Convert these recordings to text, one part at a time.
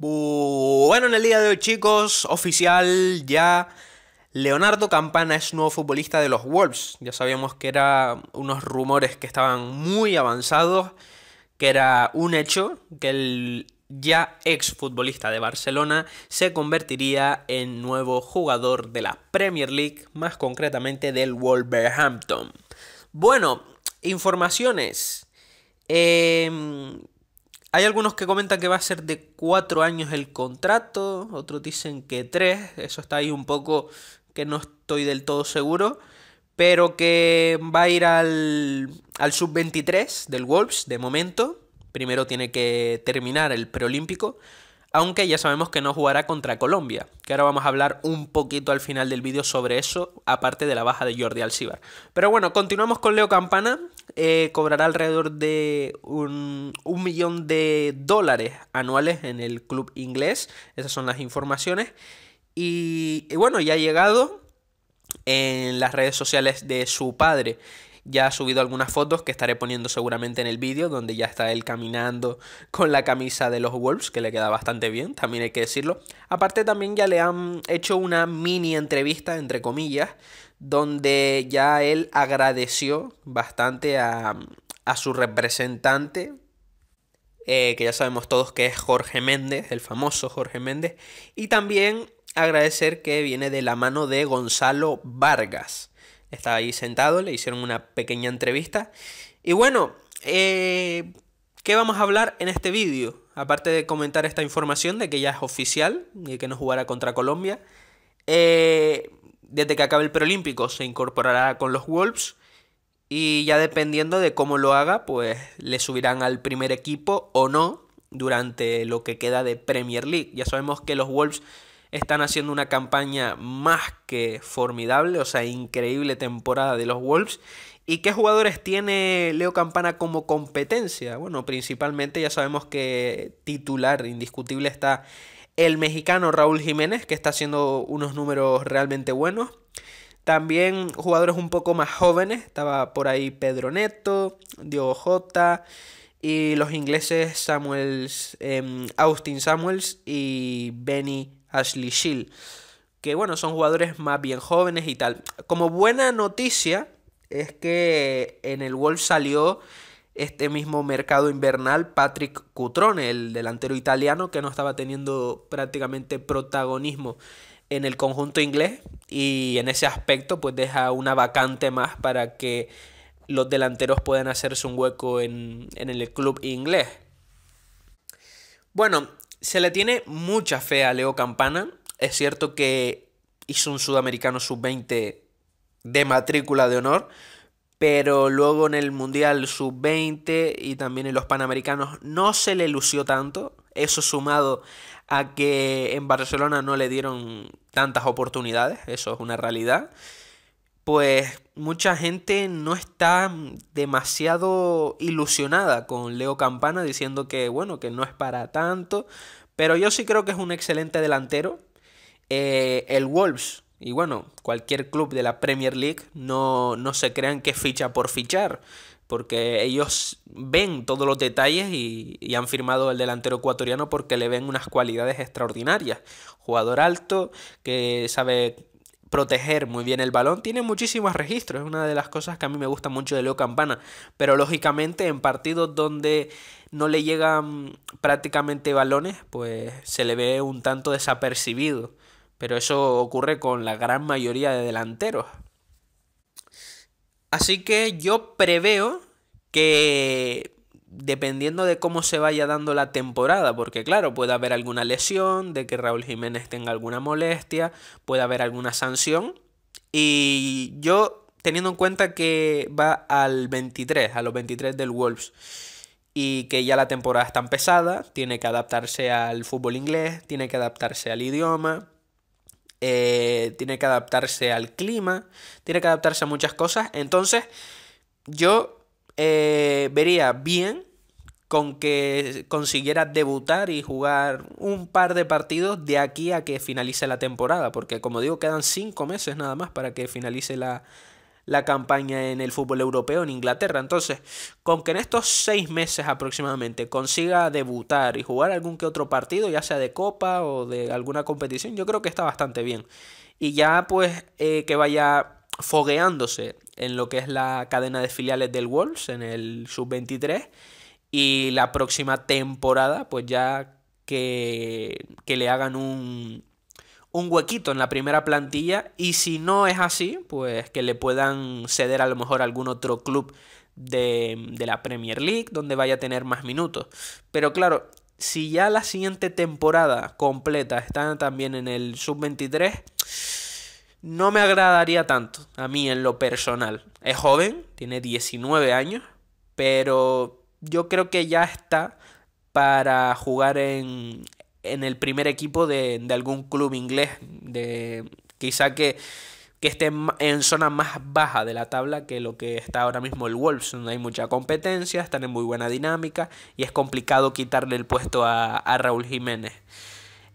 Bueno, en el día de hoy, chicos, oficial ya. Leonardo Campana es nuevo futbolista de los Wolves. Ya sabíamos que eran unos rumores que estaban muy avanzados, que era un hecho que el ya ex futbolista de Barcelona se convertiría en nuevo jugador de la Premier League, más concretamente del Wolverhampton. Bueno, informaciones. Eh, hay algunos que comentan que va a ser de cuatro años el contrato, otros dicen que tres, eso está ahí un poco que no estoy del todo seguro, pero que va a ir al, al sub-23 del Wolves de momento, primero tiene que terminar el preolímpico, aunque ya sabemos que no jugará contra Colombia, que ahora vamos a hablar un poquito al final del vídeo sobre eso, aparte de la baja de Jordi Alcibar. Pero bueno, continuamos con Leo Campana, eh, cobrará alrededor de un, millón de dólares anuales en el club inglés. Esas son las informaciones. y bueno, ya ha llegado en las redes sociales de su padre ya ha subido algunas fotos que estaré poniendo seguramente en el vídeo, donde ya está él caminando con la camisa de los Wolves, que le queda bastante bien, también hay que decirlo. Aparte también ya le han hecho una mini entrevista, entre comillas, donde ya él agradeció bastante a, a su representante, eh, que ya sabemos todos que es Jorge Méndez, el famoso Jorge Méndez, y también agradecer que viene de la mano de Gonzalo Vargas estaba ahí sentado, le hicieron una pequeña entrevista. Y bueno, eh, ¿qué vamos a hablar en este vídeo? Aparte de comentar esta información de que ya es oficial y que no jugará contra Colombia, eh, desde que acabe el preolímpico se incorporará con los Wolves y ya dependiendo de cómo lo haga, pues le subirán al primer equipo o no durante lo que queda de Premier League. Ya sabemos que los Wolves están haciendo una campaña más que formidable, o sea, increíble temporada de los Wolves. ¿Y qué jugadores tiene Leo Campana como competencia? Bueno, principalmente ya sabemos que titular indiscutible está el mexicano Raúl Jiménez, que está haciendo unos números realmente buenos. También jugadores un poco más jóvenes, estaba por ahí Pedro Neto, Diogo Jota y los ingleses Samuels, em, Austin Samuels y Benny Ashley Shield. Que bueno, son jugadores más bien jóvenes y tal. Como buena noticia es que en el Wolf salió este mismo mercado invernal Patrick Cutrone, el delantero italiano que no estaba teniendo prácticamente protagonismo en el conjunto inglés y en ese aspecto pues deja una vacante más para que los delanteros puedan hacerse un hueco en, en el club inglés. Bueno, se le tiene mucha fe a Leo Campana. Es cierto que hizo un sudamericano sub-20 de matrícula de honor, pero luego en el Mundial sub-20 y también en los Panamericanos no se le lució tanto. Eso sumado a que en Barcelona no le dieron tantas oportunidades, eso es una realidad pues mucha gente no está demasiado ilusionada con Leo Campana diciendo que bueno, que no es para tanto, pero yo sí creo que es un excelente delantero. Eh, el Wolves y bueno, cualquier club de la Premier League no, no se crean que ficha por fichar, porque ellos ven todos los detalles y, y han firmado al delantero ecuatoriano porque le ven unas cualidades extraordinarias. Jugador alto, que sabe proteger muy bien el balón, tiene muchísimos registros, es una de las cosas que a mí me gusta mucho de Leo Campana, pero lógicamente en partidos donde no le llegan prácticamente balones, pues se le ve un tanto desapercibido, pero eso ocurre con la gran mayoría de delanteros. Así que yo preveo que dependiendo de cómo se vaya dando la temporada, porque claro, puede haber alguna lesión, de que Raúl Jiménez tenga alguna molestia, puede haber alguna sanción. Y yo, teniendo en cuenta que va al 23, a los 23 del Wolves, y que ya la temporada está empezada, tiene que adaptarse al fútbol inglés, tiene que adaptarse al idioma, eh, tiene que adaptarse al clima, tiene que adaptarse a muchas cosas. Entonces, yo eh, vería bien con que consiguiera debutar y jugar un par de partidos de aquí a que finalice la temporada, porque como digo, quedan cinco meses nada más para que finalice la, campaña en el fútbol europeo en Inglaterra. Entonces, con que en estos seis meses aproximadamente consiga debutar y jugar algún que otro partido, ya sea de copa o de alguna competición, yo creo que está bastante bien. Y ya pues eh, que vaya fogueándose en lo que es la cadena de filiales del Wolves, en el sub-23. Y la próxima temporada, pues ya que, que le hagan un, un huequito en la primera plantilla y si no es así, pues que le puedan ceder a lo mejor algún otro club de, de, la Premier League donde vaya a tener más minutos. Pero claro, si ya la siguiente temporada completa está también en el sub-23, no me agradaría tanto a mí en lo personal. Es joven, tiene 19 años, pero yo creo que ya está para jugar en, en el primer equipo de, de, algún club inglés, de, quizá que, que esté en, zona más baja de la tabla que lo que está ahora mismo el Wolves, donde hay mucha competencia, están en muy buena dinámica y es complicado quitarle el puesto a, a Raúl Jiménez.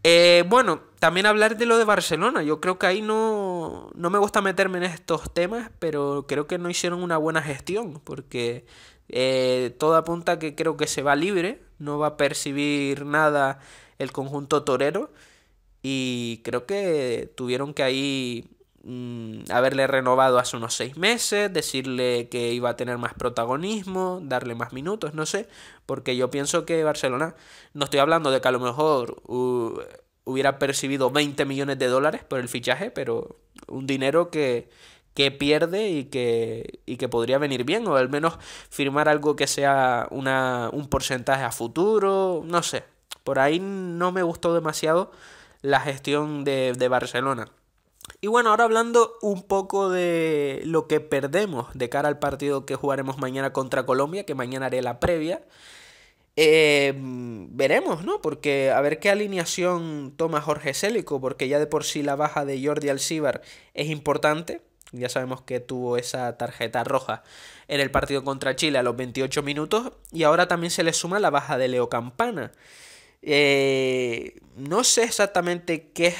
Eh, bueno, también hablar de lo de Barcelona. Yo creo que ahí no, no me gusta meterme en estos temas, pero creo que no hicieron una buena gestión, porque eh, todo apunta que creo que se va libre, no va a percibir nada el conjunto torero, y creo que tuvieron que ahí Mm, haberle renovado hace unos seis meses, decirle que iba a tener más protagonismo, darle más minutos, no sé, porque yo pienso que Barcelona, no estoy hablando de que a lo mejor hubiera percibido 20 millones de dólares por el fichaje, pero un dinero que, pierde y que, que podría venir bien, o al menos firmar algo que sea una, un porcentaje a futuro, no sé. Por ahí no me gustó demasiado la gestión de Barcelona. Y bueno, ahora hablando un poco de lo que perdemos de cara al partido que jugaremos mañana contra Colombia, que mañana haré la previa. Em, veremos, ¿no? Porque a ver qué alineación toma Jorge Célico, porque ya de por sí la baja de Jordi Alcíbar es importante. Ya sabemos que tuvo esa tarjeta roja en el partido contra Chile a los 28 minutos. Y ahora también se le suma la baja de Leo Campana. Eh, no sé exactamente qué es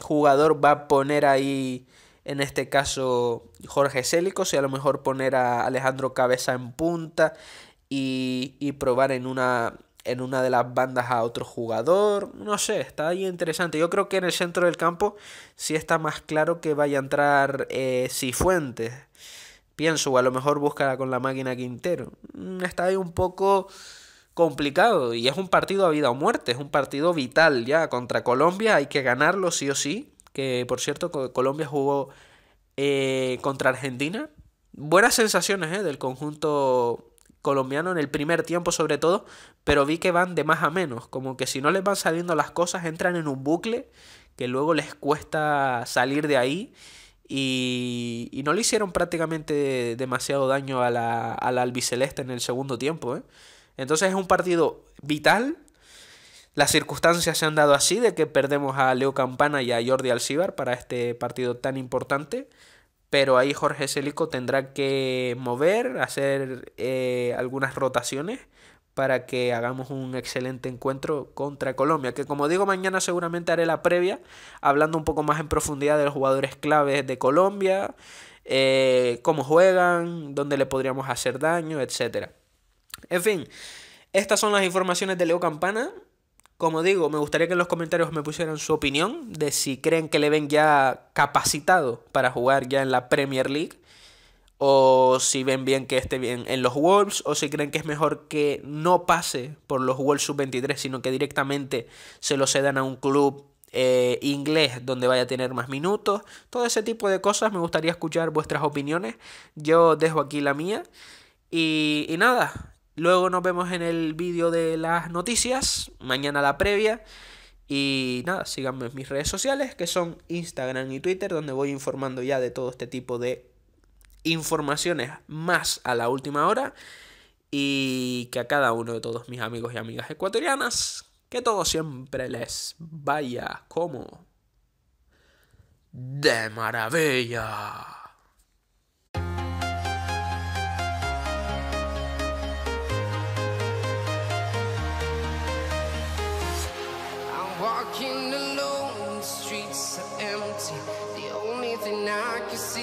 jugador va a poner ahí, en este caso, Jorge Célicos y a lo mejor poner a Alejandro Cabeza en punta y, y probar en una, en una de las bandas a otro jugador. No sé, está ahí interesante. Yo creo que en el centro del campo sí está más claro que vaya a entrar eh, Cifuentes. Pienso, o a lo mejor busca con la máquina Quintero. Mm, está ahí un poco complicado y es un partido a vida o muerte, es un partido vital ya contra Colombia, hay que ganarlo sí o sí, que por cierto Colombia jugó eh, contra Argentina. Buenas sensaciones eh, del conjunto colombiano en el primer tiempo sobre todo, pero vi que van de más a menos, como que si no les van saliendo las cosas entran en un bucle que luego les cuesta salir de ahí y, no le hicieron prácticamente demasiado daño a la, a albiceleste en el segundo tiempo. ¿eh? Entonces es un partido vital. Las circunstancias se han dado así de que perdemos a Leo Campana y a Jordi Alcibar para este partido tan importante. Pero ahí Jorge Celico tendrá que mover, hacer eh, algunas rotaciones para que hagamos un excelente encuentro contra Colombia. Que como digo, mañana seguramente haré la previa, hablando un poco más en profundidad de los jugadores claves de Colombia, eh, cómo juegan, dónde le podríamos hacer daño, etcétera. En fin, estas son las informaciones de Leo Campana. Como digo, me gustaría que en los comentarios me pusieran su opinión de si creen que le ven ya capacitado para jugar ya en la Premier League. O si ven bien que esté bien en los Wolves. O si creen que es mejor que no pase por los Wolves sub-23, sino que directamente se lo cedan a un club eh, inglés donde vaya a tener más minutos. Todo ese tipo de cosas. Me gustaría escuchar vuestras opiniones. Yo dejo aquí la mía. y nada, Luego nos vemos en el vídeo de las noticias, mañana la previa. Y nada, síganme en mis redes sociales, que son Instagram y Twitter, donde voy informando ya de todo este tipo de informaciones más a la última hora. Y que a cada uno de todos mis amigos y amigas ecuatorianas, que todo siempre les vaya como de maravilla.